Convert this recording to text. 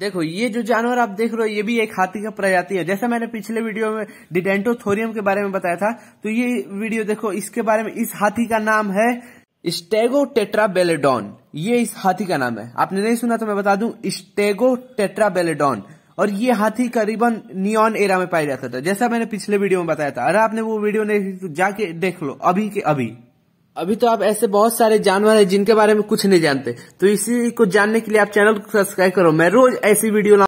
देखो ये जो जानवर आप देख रहे हो ये भी एक हाथी का प्रजाति है जैसा मैंने पिछले वीडियो में डिडेंटोथोरियम के बारे में बताया था तो ये वीडियो देखो इसके बारे में इस हाथी का नाम है स्टेगो टेट्राबेलेडॉन ये इस हाथी का नाम है आपने नहीं सुना तो मैं बता दूं स्टेगो टेट्राबेलेडॉन और ये हाथी करीबन नियॉन एरा में पाया जाता था जैसा मैंने पिछले वीडियो में बताया था अरे आपने वो वीडियो नहीं तो जाके देख लो अभी के अभी अभी तो आप ऐसे बहुत सारे जानवर हैं जिनके बारे में कुछ नहीं जानते तो इसी को जानने के लिए आप चैनल को सब्सक्राइब करो मैं रोज ऐसी वीडियो